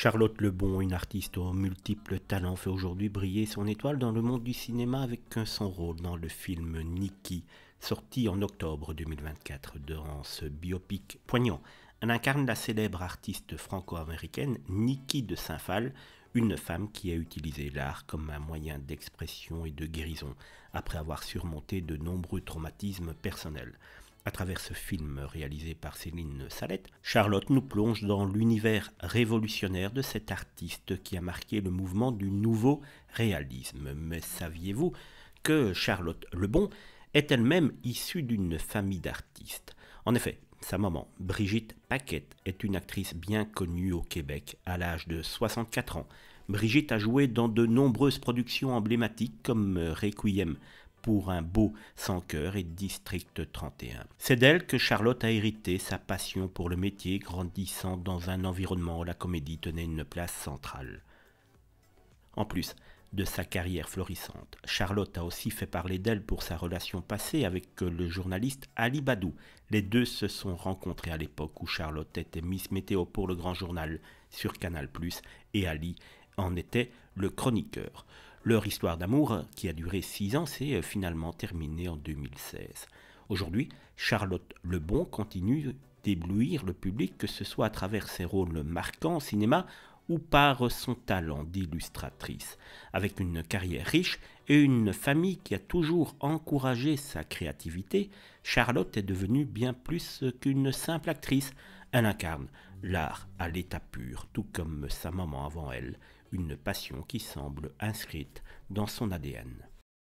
Charlotte Lebon, une artiste aux multiples talents, fait aujourd'hui briller son étoile dans le monde du cinéma avec son rôle dans le film Nikki, sorti en octobre 2024. Dans ce biopic poignant, elle incarne la célèbre artiste franco-américaine Nikki de Saint-Phal, une femme qui a utilisé l'art comme un moyen d'expression et de guérison après avoir surmonté de nombreux traumatismes personnels. À travers ce film réalisé par Céline Salette, Charlotte nous plonge dans l'univers révolutionnaire de cet artiste qui a marqué le mouvement du nouveau réalisme. Mais saviez-vous que Charlotte Lebon est elle-même issue d'une famille d'artistes En effet, sa maman, Brigitte Paquette, est une actrice bien connue au Québec à l'âge de 64 ans. Brigitte a joué dans de nombreuses productions emblématiques comme Requiem pour un beau sans cœur et District 31. C'est d'elle que Charlotte a hérité sa passion pour le métier, grandissant dans un environnement où la comédie tenait une place centrale. En plus de sa carrière florissante, Charlotte a aussi fait parler d'elle pour sa relation passée avec le journaliste Ali Badou. Les deux se sont rencontrés à l'époque où Charlotte était Miss Météo pour le Grand Journal sur Canal ⁇ et Ali en était le chroniqueur. Leur histoire d'amour, hein, qui a duré six ans, s'est euh, finalement terminée en 2016. Aujourd'hui, Charlotte Lebon continue d'éblouir le public, que ce soit à travers ses rôles marquants au cinéma ou par son talent d'illustratrice. Avec une carrière riche et une famille qui a toujours encouragé sa créativité, Charlotte est devenue bien plus qu'une simple actrice. Elle incarne l'art à l'état pur, tout comme sa maman avant elle, une passion qui semble inscrite dans son ADN.